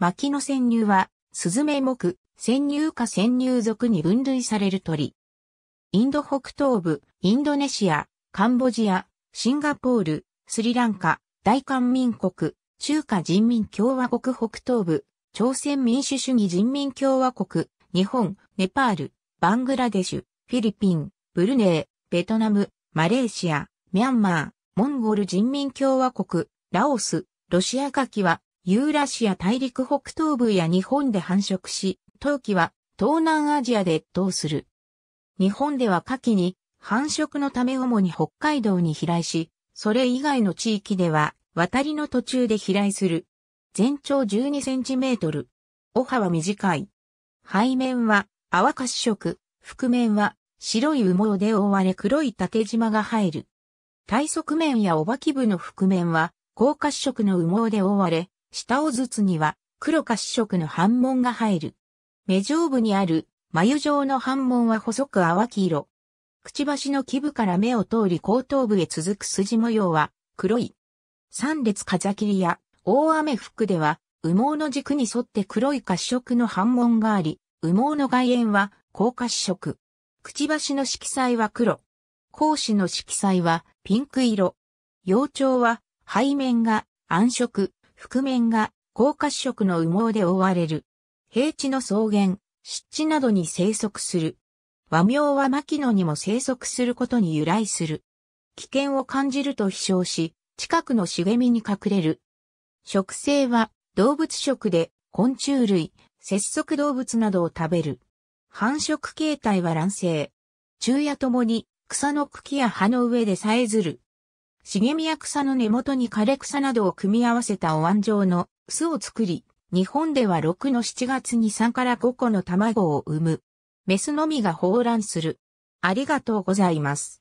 薪の潜入は、スズメ目、潜入か潜入属に分類される鳥。インド北東部、インドネシア、カンボジア、シンガポール、スリランカ、大韓民国、中華人民共和国北東部、朝鮮民主主義人民共和国、日本、ネパール、バングラデシュ、フィリピン、ブルネー、ベトナム、マレーシア、ミャンマー、モンゴル人民共和国、ラオス、ロシア火はユーラシア大陸北東部や日本で繁殖し、冬季は東南アジアで越冬する。日本では夏季に繁殖のため主に北海道に飛来し、それ以外の地域では渡りの途中で飛来する。全長12センチメートル。おはは短い。背面は淡褐色、覆面は白い羽毛で覆われ黒い縦縞が入る。体側面やおばき部の覆面は、高褐色の羽毛で覆われ、下尾筒には黒か紫色の斑紋が入る。目上部にある眉状の斑紋は細く淡黄色。くちばしの基部から目を通り後頭部へ続く筋模様は黒い。三列風切りや大雨服では羽毛の軸に沿って黒い褐色の斑紋があり、羽毛の外縁は高褐色。くちばしの色彩は黒。講師の色彩はピンク色。幼鳥は背面が暗色。覆面が高褐色の羽毛で覆われる。平地の草原、湿地などに生息する。和名は牧野にも生息することに由来する。危険を感じると飛翔し、近くの茂みに隠れる。食性は動物食で昆虫類、節足動物などを食べる。繁殖形態は卵生。昼夜ともに草の茎や葉の上でさえずる。茂みや草の根元に枯れ草などを組み合わせたお椀状の巣を作り、日本では6の7月に3から5個の卵を産む。メスのみが放卵する。ありがとうございます。